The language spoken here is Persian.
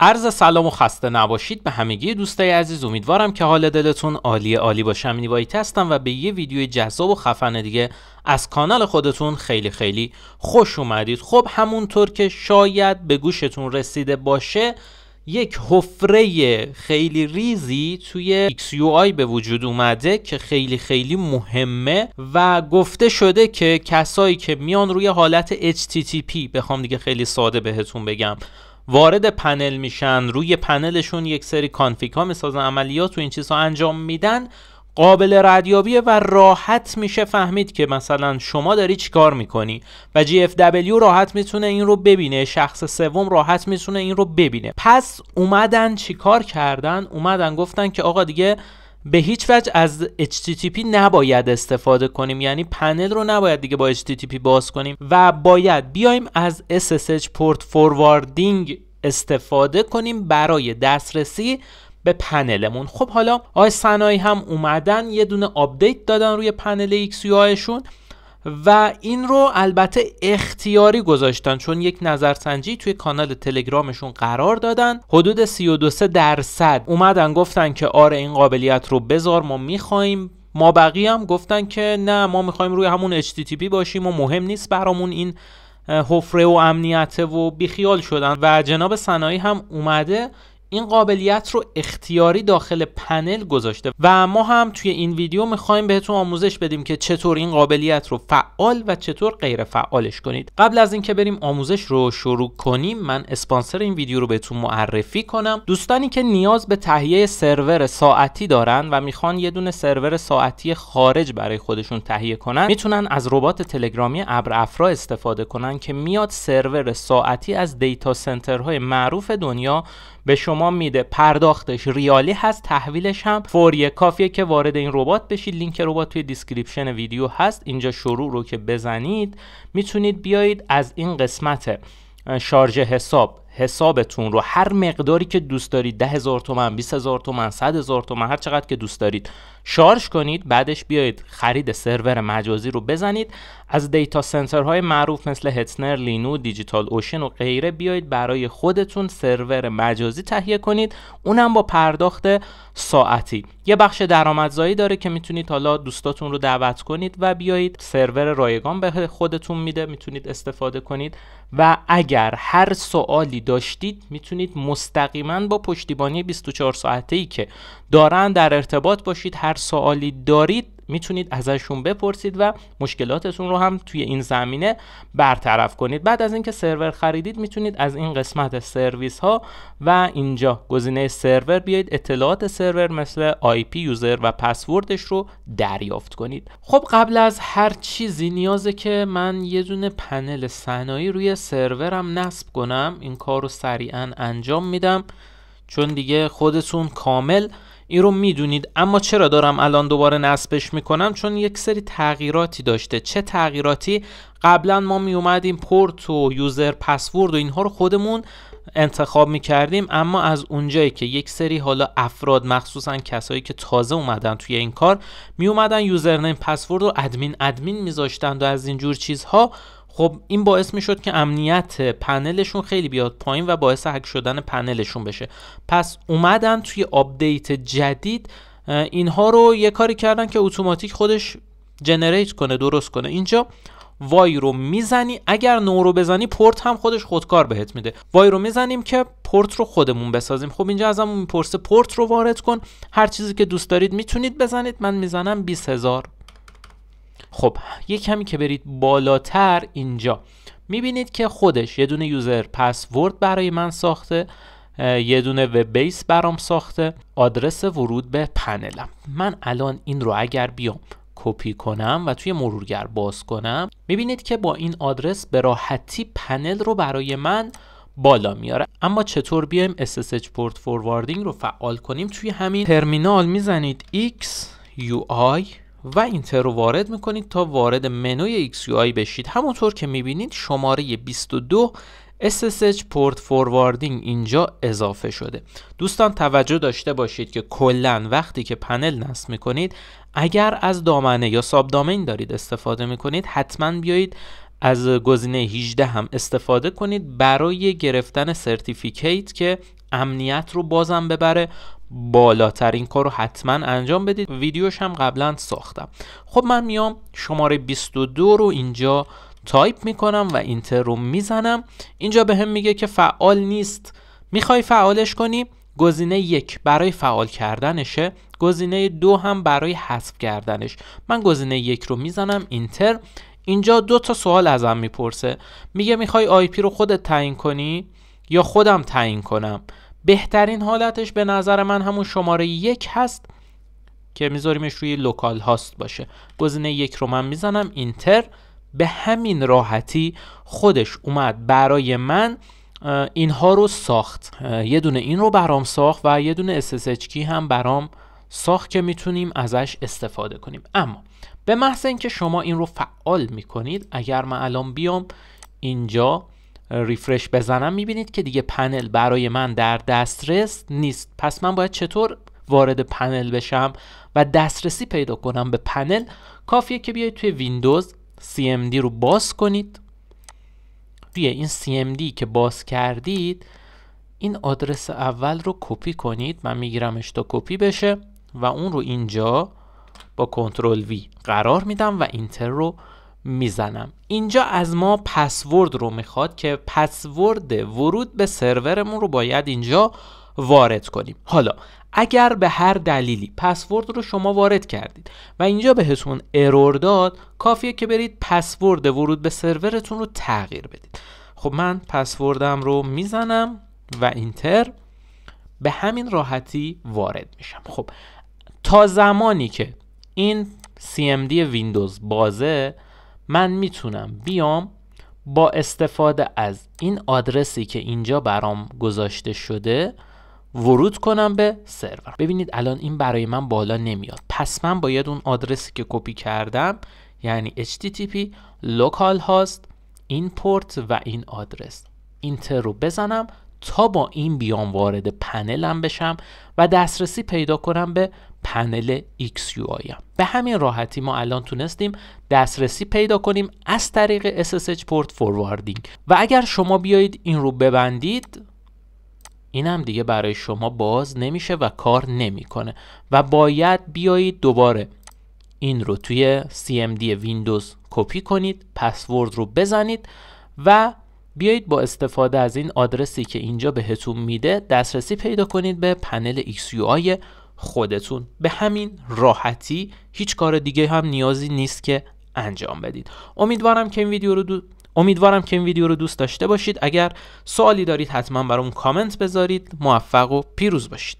عرض سلام و خسته نباشید به همگی دوستای عزیز امیدوارم که حال دلتون عالی عالی باشه من وایت هستم و به یه ویدیو جذاب و خفن دیگه از کانال خودتون خیلی خیلی خوش اومدید خب همونطور که شاید به گوشتون رسیده باشه یک حفره خیلی ریزی توی XUI به وجود اومده که خیلی خیلی مهمه و گفته شده که کسایی که میان روی حالت HTTP بخوام دیگه خیلی ساده بهتون بگم وارد پنل میشن روی پنلشون یک سری کانفیک ها میسازن عملیات و این چیزها انجام میدن قابل ردیابیه و راحت میشه فهمید که مثلا شما داری چی کار میکنی و دبلیو راحت میتونه این رو ببینه شخص سوم راحت میتونه این رو ببینه پس اومدن چیکار کردن اومدن گفتن که آقا دیگه به هیچ وجه از HTTP نباید استفاده کنیم یعنی پنل رو نباید دیگه با HTTP باز کنیم و باید بیایم از SSH پورت فورواردینگ استفاده کنیم برای دسترسی به پنلمون خب حالا آی سنایی هم اومدن یه دونه آپدیت دادن روی پنل XUI شون و این رو البته اختیاری گذاشتن چون یک نظرسنجی توی کانال تلگرامشون قرار دادن حدود 32 درصد اومدن گفتن که آره این قابلیت رو بذار ما میخوایم ما بقیه هم گفتن که نه ما میخوایم روی همون HTTP باشیم و مهم نیست برامون این حفره و امنیته و بیخیال شدن و جناب سنایی هم اومده این قابلیت رو اختیاری داخل پنل گذاشته و ما هم توی این ویدیو میخوایم بهتون آموزش بدیم که چطور این قابلیت رو فعال و چطور غیر فعالش کنید قبل از اینکه بریم آموزش رو شروع کنیم من اسپانسر این ویدیو رو بهتون معرفی کنم دوستانی که نیاز به تهیه سرور ساعتی دارن و میخوان یه دونه سرور ساعتی خارج برای خودشون تهیه کنن میتونن از ربات تلگرامی ابر افرا استفاده کنن که میاد سرور ساعتی از دیتا سنترهای معروف دنیا به شما میده پرداختش ریالی هست تحویلش هم فوریه کافیه که وارد این ربات بشید لینک ربات توی دیسکریپشن ویدیو هست اینجا شروع رو که بزنید میتونید بیایید از این قسمت شارژ حساب حسابتون رو هر مقداری که دوست دارید ده هزار تومن بیست هزار تومن صد هزار تومن هر چقدر که دوست دارید شارژ کنید بعدش بیایید خرید سرور مجازی رو بزنید از دیتا سنترهای معروف مثل هتنر، لینو دیجیتال اوشن و غیره بیایید برای خودتون سرور مجازی تهیه کنید اونم با پرداخت ساعتی یه بخش درآمدزایی داره که میتونید حالا دوستاتون رو دعوت کنید و بیایید سرور رایگان به خودتون میده میتونید استفاده کنید و اگر هر سوالی داشتید میتونید مستقیما با پشتیبانی 24 ساعته ای که دارن در ارتباط باشید هر سوالی دارید میتونید ازشون بپرسید و مشکلاتتون رو هم توی این زمینه برطرف کنید بعد از اینکه سرور خریدید میتونید از این قسمت سرویس ها و اینجا گزینه سرور بیایید اطلاعات سرور مثل IP یوزر و پسوردش رو دریافت کنید خب قبل از هر چیزی نیازه که من یه دونه پنل صنایع روی سرورم نصب کنم این کار رو سریعا انجام میدم چون دیگه خودتون کامل این رو میدونید اما چرا دارم الان دوباره نصبش میکنم چون یک سری تغییراتی داشته چه تغییراتی قبلا ما میومدیم اومدیم پورت و یوزر پسورد و اینها رو خودمون انتخاب میکردیم اما از اونجایی که یک سری حالا افراد مخصوصا کسایی که تازه اومدن توی این کار می اومدن یوزرنیم پسورد رو ادمین ادمین میذاشتند و از اینجور چیزها خب این باعث میشد که امنیت پنلشون خیلی بیاد پایین و باعث هک شدن پنلشون بشه پس اومدن توی آپدیت جدید اینها رو یه کاری کردن که اتوماتیک خودش جنریت کنه درست کنه اینجا وای رو میزنی اگر نو رو بزنی پورت هم خودش خودکار بهت میده وای رو میزنیم که پورت رو خودمون بسازیم خب اینجا ازمون میپرسه پورت رو وارد کن هر چیزی که دوست دارید میتونید بزنید من میزنم 20000 خب یه کمی که برید بالاتر اینجا میبینید که خودش یه دونه یوزر پسورد برای من ساخته یه دونه وب بیس برام ساخته آدرس ورود به پنلم من الان این رو اگر بیام کپی کنم و توی مرورگر باز کنم میبینید که با این آدرس به راحتی پنل رو برای من بالا میاره اما چطور بیایم SSH پورت فورواردینگ رو فعال کنیم توی همین ترمینال میزنید X UI و اینتر رو وارد میکنید تا وارد منوی XUI بشید همونطور که میبینید شماره 22 SSH پورت فورواردینگ اینجا اضافه شده دوستان توجه داشته باشید که کلا وقتی که پنل نصب میکنید اگر از دامنه یا ساب دامین دارید استفاده میکنید حتما بیایید از گزینه 18 هم استفاده کنید برای گرفتن سرتیفیکیت که امنیت رو بازم ببره بالاترین کار رو حتما انجام بدید ویدیوش هم قبلا ساختم خب من میام شماره 22 رو اینجا تایپ میکنم و اینتر رو میزنم اینجا به هم میگه که فعال نیست میخوای فعالش کنی گزینه یک برای فعال کردنشه گزینه دو هم برای حذف کردنش من گزینه یک رو میزنم اینتر اینجا دو تا سوال ازم میپرسه میگه میخوای آی پی رو خودت تعیین کنی یا خودم تعیین کنم بهترین حالتش به نظر من همون شماره یک هست که میذاریمش روی لوکال هاست باشه گزینه یک رو من میزنم اینتر به همین راحتی خودش اومد برای من اینها رو ساخت یه دونه این رو برام ساخت و یه دونه SSH کی هم برام ساخت که میتونیم ازش استفاده کنیم اما به محض اینکه شما این رو فعال میکنید اگر من الان بیام اینجا ریفرش بزنم میبینید که دیگه پنل برای من در دسترس نیست پس من باید چطور وارد پنل بشم و دسترسی پیدا کنم به پنل کافیه که بیاید توی ویندوز CMD رو باز کنید توی این CMD که باز کردید این آدرس اول رو کپی کنید من میگیرمش تا کپی بشه و اون رو اینجا با کنترل وی قرار میدم و اینتر رو میزنم اینجا از ما پسورد رو میخواد که پسورد ورود به سرورمون رو باید اینجا وارد کنیم حالا اگر به هر دلیلی پسورد رو شما وارد کردید و اینجا بهتون ارور داد کافیه که برید پسورد ورود به سرورتون رو تغییر بدید خب من پسوردم رو میزنم و اینتر به همین راحتی وارد میشم خب تا زمانی که این CMD ویندوز بازه من میتونم بیام با استفاده از این آدرسی که اینجا برام گذاشته شده ورود کنم به سرور ببینید الان این برای من بالا نمیاد پس من باید اون آدرسی که کپی کردم یعنی http local این پورت و این آدرس اینتر رو بزنم تا با این بیام وارد پنلم بشم و دسترسی پیدا کنم به پنل XUI هم. به همین راحتی ما الان تونستیم دسترسی پیدا کنیم از طریق SSH پورت فورواردینگ و اگر شما بیایید این رو ببندید این هم دیگه برای شما باز نمیشه و کار نمیکنه و باید بیایید دوباره این رو توی CMD ویندوز کپی کنید پسورد رو بزنید و بیایید با استفاده از این آدرسی که اینجا بهتون میده دسترسی پیدا کنید به پنل XUI خودتون به همین راحتی هیچ کار دیگه هم نیازی نیست که انجام بدید امیدوارم که این ویدیو رو امیدوارم که این ویدیو رو دوست داشته باشید اگر سوالی دارید حتما برام کامنت بذارید موفق و پیروز باشید